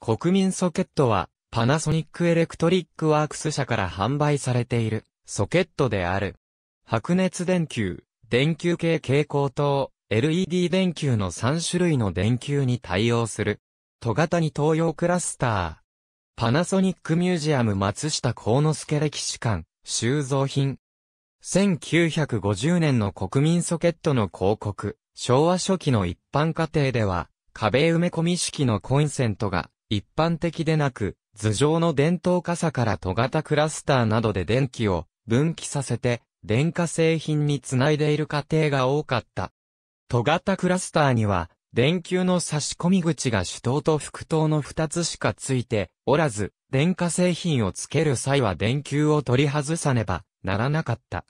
国民ソケットは、パナソニックエレクトリックワークス社から販売されている、ソケットである。白熱電球、電球系蛍光灯、LED 電球の3種類の電球に対応する。都型に東洋クラスター。パナソニックミュージアム松下幸之助歴史館、収蔵品。1950年の国民ソケットの広告、昭和初期の一般家庭では、壁埋め込み式のコンセントが一般的でなく、頭上の電灯傘から戸型クラスターなどで電気を分岐させて、電化製品につないでいる過程が多かった。戸型クラスターには、電球の差し込み口が主灯と副灯の二つしかついておらず、電化製品をつける際は電球を取り外さねばならなかった。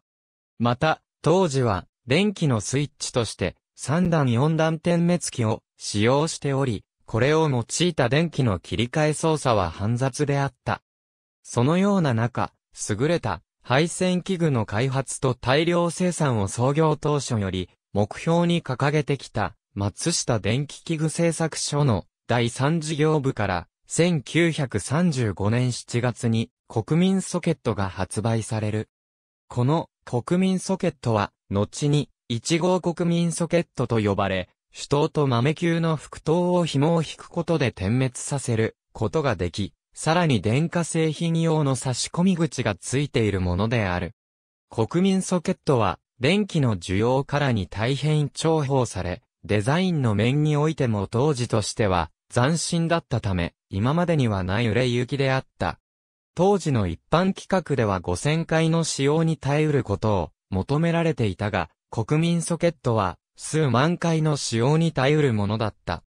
また、当時は電気のスイッチとして3段4段点滅器を使用しており、これを用いた電気の切り替え操作は煩雑であった。そのような中、優れた配線器具の開発と大量生産を創業当初より目標に掲げてきた松下電気器具製作所の第3事業部から1935年7月に国民ソケットが発売される。この国民ソケットは後に1号国民ソケットと呼ばれ主刀と豆球の副刀を紐を引くことで点滅させることができ、さらに電化製品用の差し込み口がついているものである。国民ソケットは、電気の需要からに大変重宝され、デザインの面においても当時としては斬新だったため、今までにはない売れ行きであった。当時の一般規格では5000回の使用に耐えうることを求められていたが、国民ソケットは数万回の使用に耐えうるものだった。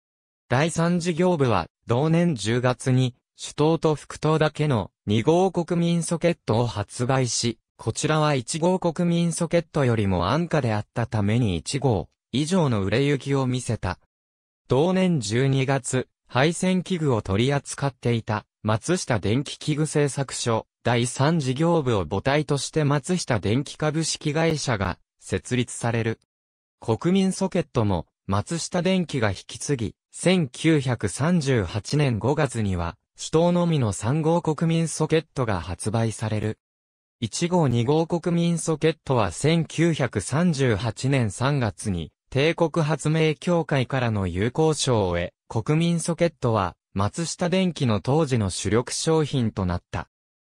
第三事業部は、同年10月に、首都と副頭だけの2号国民ソケットを発売し、こちらは1号国民ソケットよりも安価であったために1号以上の売れ行きを見せた。同年12月、配線器具を取り扱っていた松下電気器具製作所第3事業部を母体として松下電気株式会社が設立される。国民ソケットも松下電機が引き継ぎ、1938年5月には、首都のみの3号国民ソケットが発売される。1号2号国民ソケットは1938年3月に、帝国発明協会からの有効賞を得、国民ソケットは、松下電機の当時の主力商品となった。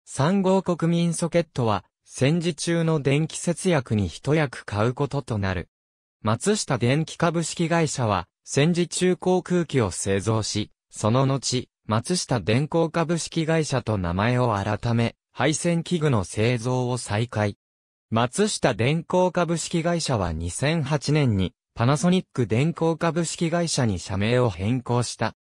3号国民ソケットは、戦時中の電気節約に一役買うこととなる。松下電気株式会社は、戦時中航空機を製造し、その後、松下電工株式会社と名前を改め、配線器具の製造を再開。松下電工株式会社は2008年に、パナソニック電工株式会社に社名を変更した。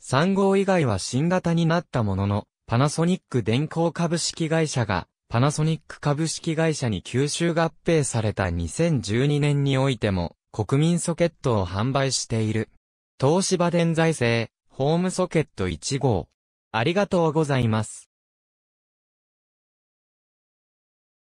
3号以外は新型になったものの、パナソニック電工株式会社がパナソニック株式会社に吸収合併された2012年においても、国民ソケットを販売している。東芝電財政、ホームソケット1号。ありがとうございます。